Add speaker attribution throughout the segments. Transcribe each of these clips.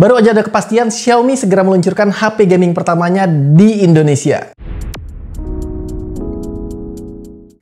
Speaker 1: Baru aja ada kepastian, Xiaomi segera meluncurkan HP gaming pertamanya di Indonesia.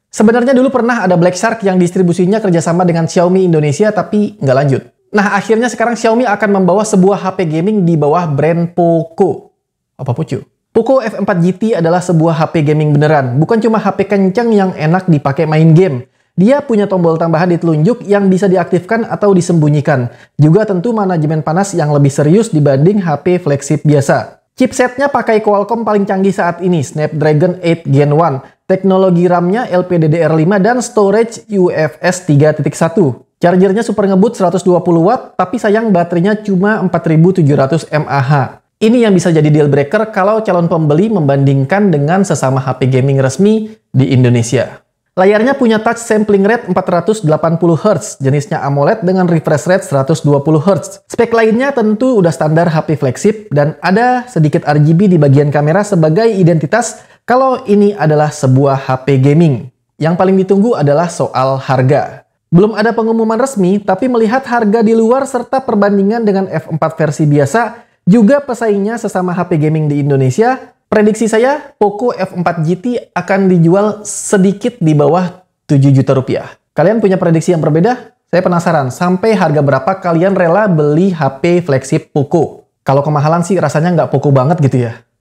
Speaker 1: Sebenarnya dulu pernah ada Black Shark yang distribusinya kerjasama dengan Xiaomi Indonesia, tapi nggak lanjut. Nah, akhirnya sekarang Xiaomi akan membawa sebuah HP gaming di bawah brand Poco. Apa pucu? Poco F4 GT adalah sebuah HP gaming beneran, bukan cuma HP kencang yang enak dipakai main game, dia punya tombol tambahan di telunjuk yang bisa diaktifkan atau disembunyikan. Juga tentu manajemen panas yang lebih serius dibanding HP flagship biasa. Chipsetnya pakai Qualcomm paling canggih saat ini, Snapdragon 8 Gen 1. Teknologi RAM-nya LPDDR5 dan storage UFS 3.1. Chargernya super ngebut 120 watt, tapi sayang baterainya cuma 4700 mAh. Ini yang bisa jadi deal breaker kalau calon pembeli membandingkan dengan sesama HP gaming resmi di Indonesia. Layarnya punya touch sampling rate 480 Hz, jenisnya AMOLED dengan refresh rate 120 Hz. Spek lainnya tentu udah standar HP flagship dan ada sedikit RGB di bagian kamera sebagai identitas kalau ini adalah sebuah HP gaming. Yang paling ditunggu adalah soal harga. Belum ada pengumuman resmi, tapi melihat harga di luar serta perbandingan dengan F4 versi biasa, juga pesaingnya sesama HP gaming di Indonesia, Prediksi saya, Poco F4 GT akan dijual sedikit di bawah 7 juta rupiah. Kalian punya prediksi yang berbeda? Saya penasaran, sampai harga berapa kalian rela beli HP flagship Poco? Kalau kemahalan sih rasanya nggak Poco banget gitu ya.